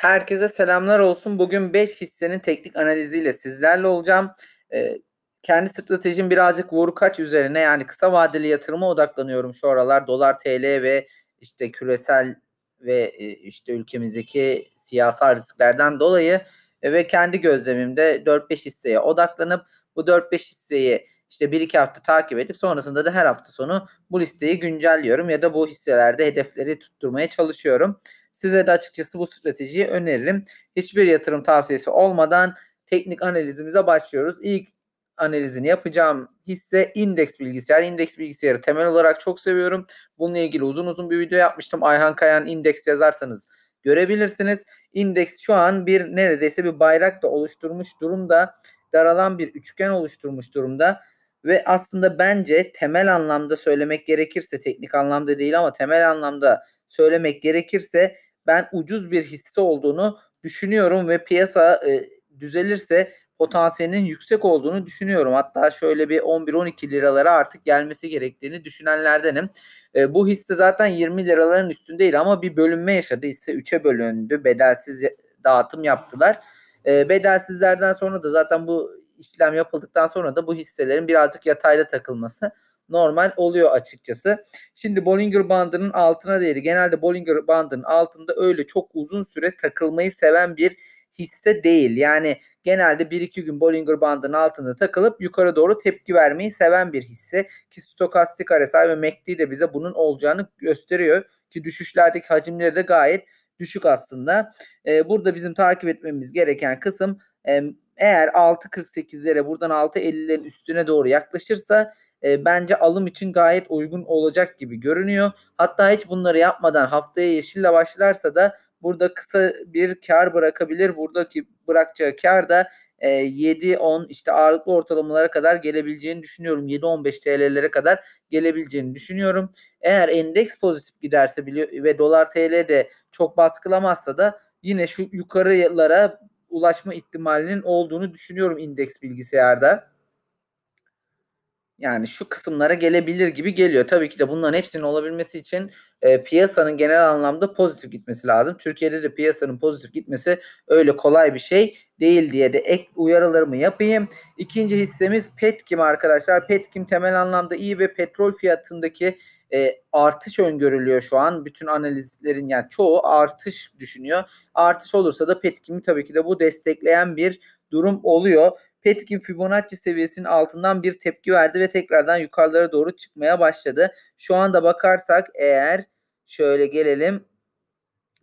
Herkese selamlar olsun. Bugün 5 hissenin teknik analiziyle sizlerle olacağım. Ee, kendi stratejim birazcık vur kaç üzerine yani kısa vadeli yatırıma odaklanıyorum şu aralar. Dolar, TL ve işte küresel ve e, işte ülkemizdeki siyasal risklerden dolayı e, ve kendi gözlemimde 4-5 hisseye odaklanıp bu 4-5 hisseyi işte 1-2 hafta takip edip sonrasında da her hafta sonu bu listeyi güncelliyorum ya da bu hisselerde hedefleri tutturmaya çalışıyorum. Size de açıkçası bu stratejiyi öneririm. Hiçbir yatırım tavsiyesi olmadan teknik analizimize başlıyoruz. İlk analizini yapacağım hisse indeks bilgisayar. İndeks bilgisayarı temel olarak çok seviyorum. Bununla ilgili uzun uzun bir video yapmıştım. Ayhan Kayan indeks yazarsanız görebilirsiniz. İndeks şu an bir neredeyse bir bayrak da oluşturmuş durumda. Daralan bir üçgen oluşturmuş durumda. Ve aslında bence temel anlamda söylemek gerekirse teknik anlamda değil ama temel anlamda söylemek gerekirse ben ucuz bir hisse olduğunu düşünüyorum ve piyasa e, düzelirse potansiyelinin yüksek olduğunu düşünüyorum. Hatta şöyle bir 11-12 liralara artık gelmesi gerektiğini düşünenlerdenim. E, bu hisse zaten 20 liraların üstündeydi ama bir bölünme yaşadı. Hisse 3'e bölündü. Bedelsiz dağıtım yaptılar. E, bedelsizlerden sonra da zaten bu işlem yapıldıktan sonra da bu hisselerin birazcık yatayla takılması normal oluyor açıkçası. Şimdi Bollinger bandının altına değeri genelde Bollinger bandının altında öyle çok uzun süre takılmayı seven bir hisse değil. Yani genelde 1-2 gün Bollinger bandının altında takılıp yukarı doğru tepki vermeyi seven bir hisse. Ki stokastik RSI ve MACD de bize bunun olacağını gösteriyor. Ki düşüşlerdeki hacimleri de gayet düşük aslında. Ee, burada bizim takip etmemiz gereken kısım e, eğer 6.48'lere buradan 6.50'lerin üstüne doğru yaklaşırsa e, bence alım için gayet uygun olacak gibi görünüyor. Hatta hiç bunları yapmadan haftaya yeşille başlarsa da burada kısa bir kar bırakabilir. Buradaki bırakacağı kar da e, 7-10 işte ağırlıklı ortalamalara kadar gelebileceğini düşünüyorum. 7-15 TL'lere kadar gelebileceğini düşünüyorum. Eğer endeks pozitif giderse ve dolar TL de çok baskılamazsa da yine şu yukarılara ulaşma ihtimalinin olduğunu düşünüyorum indeks bilgisayarda. Yani şu kısımlara gelebilir gibi geliyor. Tabii ki de bunların hepsinin olabilmesi için e, piyasanın genel anlamda pozitif gitmesi lazım. Türkiye'de de piyasanın pozitif gitmesi öyle kolay bir şey değil diye de ek uyarılarımı yapayım. İkinci hissemiz Petkim arkadaşlar. Petkim temel anlamda iyi ve petrol fiyatındaki e, artış öngörülüyor şu an. Bütün analizlerin yani çoğu artış düşünüyor. Artış olursa da Petkim'i tabii ki de bu destekleyen bir durum oluyor. Petkin Fibonacci seviyesinin altından bir tepki verdi ve tekrardan yukarılara doğru çıkmaya başladı. Şu anda bakarsak eğer şöyle gelelim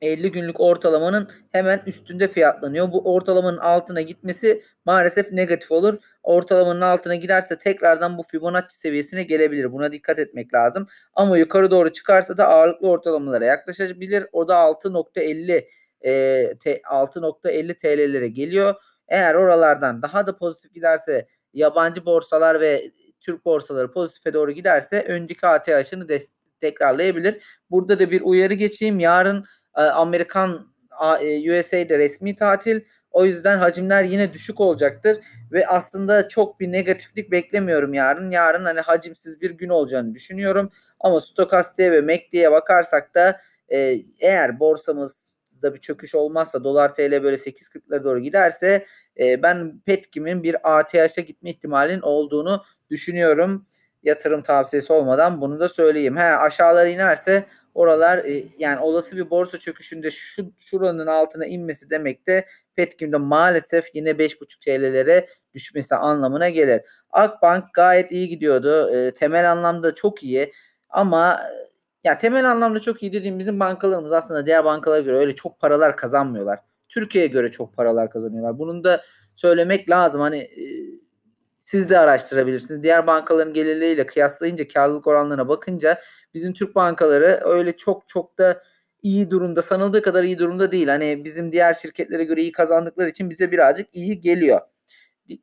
50 günlük ortalamanın hemen üstünde fiyatlanıyor. Bu ortalamanın altına gitmesi maalesef negatif olur. Ortalamanın altına girerse tekrardan bu Fibonacci seviyesine gelebilir. Buna dikkat etmek lazım. Ama yukarı doğru çıkarsa da ağırlıklı ortalamalara yaklaşabilir. O da 6.50 e, 6.50 TL'lere geliyor. Eğer oralardan daha da pozitif giderse yabancı borsalar ve Türk borsaları pozitife doğru giderse önceki ATH'ını tekrarlayabilir. Burada da bir uyarı geçeyim. Yarın e, Amerikan e, USA'de resmi tatil. O yüzden hacimler yine düşük olacaktır ve aslında çok bir negatiflik beklemiyorum yarın. Yarın hani hacimsiz bir gün olacağını düşünüyorum. Ama Stokasti'ye ve MACD'ye e bakarsak da e, eğer borsamız da bir çöküş olmazsa dolar TL böyle 8.40'lara doğru giderse e, ben Petkim'in bir ATH'a gitme ihtimalinin olduğunu düşünüyorum. Yatırım tavsiyesi olmadan bunu da söyleyeyim. He aşağılara inerse oralar e, yani olası bir borsa çöküşünde şu şuranın altına inmesi demek de Petkim'de maalesef yine 5.5 TL'lere düşmesi anlamına gelir. Akbank gayet iyi gidiyordu. E, temel anlamda çok iyi ama ya temel anlamda çok iyi dediğim bizim bankalarımız aslında diğer bankalara göre öyle çok paralar kazanmıyorlar. Türkiye'ye göre çok paralar kazanıyorlar. Bunun da söylemek lazım. Hani e, siz de araştırabilirsiniz. Diğer bankaların gelirleriyle kıyaslayınca karlılık oranlarına bakınca bizim Türk bankaları öyle çok çok da iyi durumda sanıldığı kadar iyi durumda değil. Hani bizim diğer şirketlere göre iyi kazandıkları için bize birazcık iyi geliyor.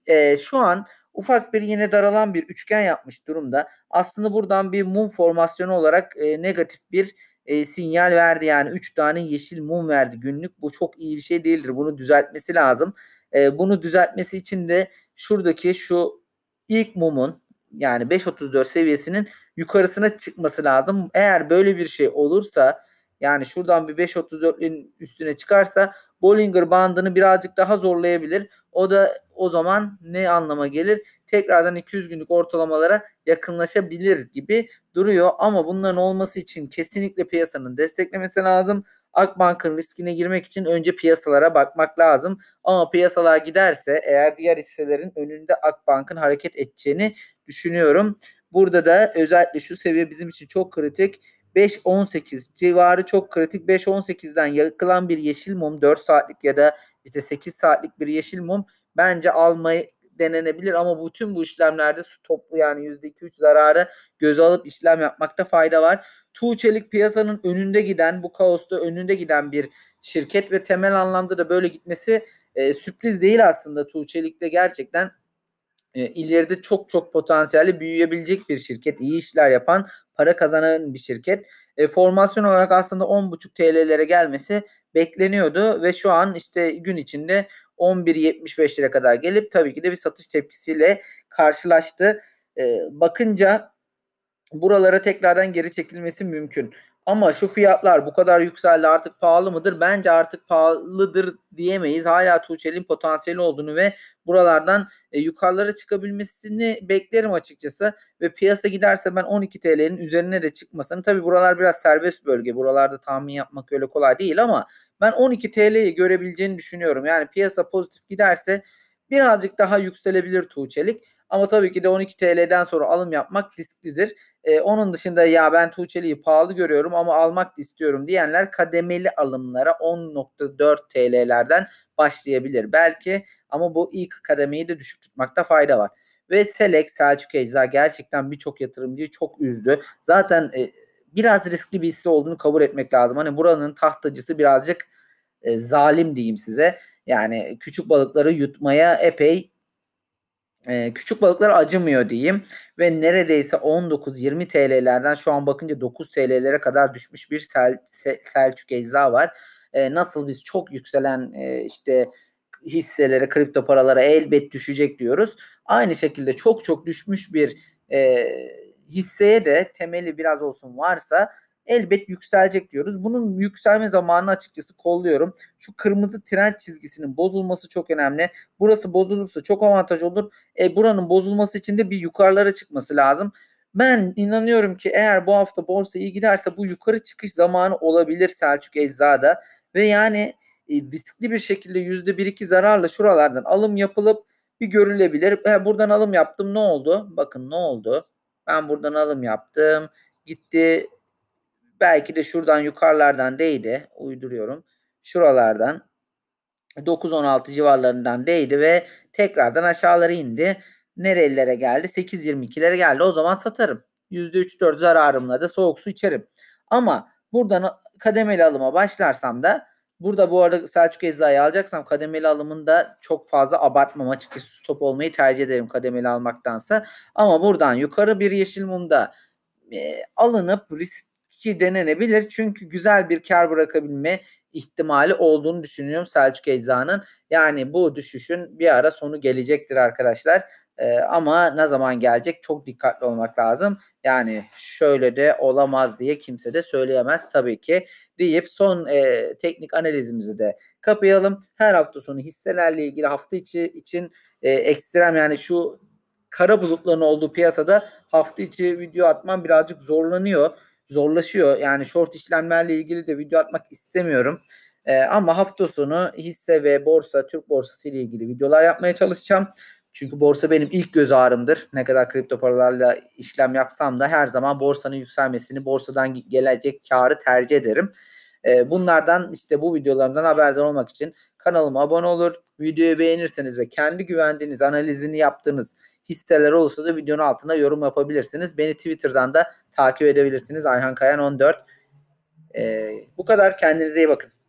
E, şu an ufak bir yine daralan bir üçgen yapmış durumda. Aslında buradan bir mum formasyonu olarak e, negatif bir e, sinyal verdi. Yani 3 tane yeşil mum verdi günlük. Bu çok iyi bir şey değildir. Bunu düzeltmesi lazım. E, bunu düzeltmesi için de şuradaki şu ilk mumun yani 5.34 seviyesinin yukarısına çıkması lazım. Eğer böyle bir şey olursa yani şuradan bir 5.34'ün üstüne çıkarsa Bollinger bandını birazcık daha zorlayabilir. O da o zaman ne anlama gelir? Tekrardan 200 günlük ortalamalara yakınlaşabilir gibi duruyor. Ama bunların olması için kesinlikle piyasanın desteklemesi lazım. Akbank'ın riskine girmek için önce piyasalara bakmak lazım. Ama piyasalar giderse eğer diğer hisselerin önünde Akbank'ın hareket edeceğini düşünüyorum. Burada da özellikle şu seviye bizim için çok kritik. 5-18 civarı çok kritik. 5-18'den yakılan bir yeşil mum 4 saatlik ya da işte 8 saatlik bir yeşil mum bence almayı denenebilir ama bütün bu işlemlerde su toplu yani %2-3 zararı göze alıp işlem yapmakta fayda var. Tuğçelik piyasanın önünde giden bu kaosta önünde giden bir şirket ve temel anlamda da böyle gitmesi e, sürpriz değil aslında Tuğçelik'te gerçekten ee, ileride çok çok potansiyeli büyüyebilecek bir şirket. iyi işler yapan, para kazanan bir şirket. E, formasyon olarak aslında 10.5 TL'lere gelmesi bekleniyordu ve şu an işte gün içinde 11.75 lira kadar gelip tabii ki de bir satış tepkisiyle karşılaştı. E, bakınca buralara tekrardan geri çekilmesi mümkün. Ama şu fiyatlar bu kadar yükseldi artık pahalı mıdır? Bence artık pahalıdır diyemeyiz. Hala Tuğçe'nin potansiyeli olduğunu ve buralardan e, yukarılara çıkabilmesini beklerim açıkçası. Ve piyasa giderse ben 12 TL'nin üzerine de çıkmasını. Tabi buralar biraz serbest bölge. Buralarda tahmin yapmak öyle kolay değil ama ben 12 TL'yi görebileceğini düşünüyorum. Yani piyasa pozitif giderse birazcık daha yükselebilir Tuğçelik. Ama tabii ki de 12 TL'den sonra alım yapmak risklidir. E, onun dışında ya ben Tuğçeli'yi pahalı görüyorum ama almak istiyorum diyenler kademeli alımlara 10.4 TL'lerden başlayabilir belki. Ama bu ilk kademeyi de düşük tutmakta fayda var. Ve Selek, Selçuk Ecza gerçekten birçok yatırımcıyı çok üzdü. Zaten e, biraz riskli bir hisse olduğunu kabul etmek lazım. Hani buranın tahtacısı birazcık e, zalim diyeyim size. Yani küçük balıkları yutmaya epey e, küçük balıklar acımıyor diyeyim ve neredeyse 19-20 TL'lerden şu an bakınca 9 TL'lere kadar düşmüş bir sel, sel, Selçuk Ecza var. E, nasıl biz çok yükselen e, işte hisselere, kripto paralara elbet düşecek diyoruz. Aynı şekilde çok çok düşmüş bir e, hisseye de temeli biraz olsun varsa elbet yükselecek diyoruz. Bunun yükselme zamanını açıkçası kolluyorum. Şu kırmızı trend çizgisinin bozulması çok önemli. Burası bozulursa çok avantaj olur. E, buranın bozulması için de bir yukarılara çıkması lazım. Ben inanıyorum ki eğer bu hafta borsa iyi giderse bu yukarı çıkış zamanı olabilir Selçuk Ecza'da. Ve yani e, riskli bir şekilde %1-2 zararla şuralardan alım yapılıp bir görülebilir. E, buradan alım yaptım ne oldu? Bakın ne oldu? Ben buradan alım yaptım. Gitti Belki de şuradan yukarılardan değdi. Uyduruyorum. Şuralardan 9-16 civarlarından değdi ve tekrardan aşağılara indi. Nerelilere geldi? 8-22'lere geldi. O zaman satarım. %3-4 zararımla da soğuk su içerim. Ama buradan kademeli alıma başlarsam da burada bu arada Selçuk Ecza'yı alacaksam kademeli alımında çok fazla abartmam açıkçası stop olmayı tercih ederim kademeli almaktansa. Ama buradan yukarı bir yeşil mumda e, alınıp risk 2 denenebilir. Çünkü güzel bir kar bırakabilme ihtimali olduğunu düşünüyorum Selçuk Ecza'nın. Yani bu düşüşün bir ara sonu gelecektir arkadaşlar. Ee, ama ne zaman gelecek çok dikkatli olmak lazım. Yani şöyle de olamaz diye kimse de söyleyemez tabii ki deyip son e, teknik analizimizi de kapayalım. Her hafta sonu hisselerle ilgili hafta içi için e, ekstrem yani şu kara bulutların olduğu piyasada hafta içi video atmam birazcık zorlanıyor zorlaşıyor. Yani short işlemlerle ilgili de video atmak istemiyorum. E, ama hafta sonu hisse ve borsa, Türk borsası ile ilgili videolar yapmaya çalışacağım. Çünkü borsa benim ilk göz ağrımdır. Ne kadar kripto paralarla işlem yapsam da her zaman borsanın yükselmesini, borsadan gelecek karı tercih ederim. Ee, bunlardan işte bu videolarımdan haberdar olmak için kanalıma abone olur, videoyu beğenirseniz ve kendi güvendiğiniz analizini yaptığınız hisseler olursa da videonun altına yorum yapabilirsiniz. Beni Twitter'dan da takip edebilirsiniz. Ayhan Kayan 14. Ee, bu kadar. Kendinize iyi bakın.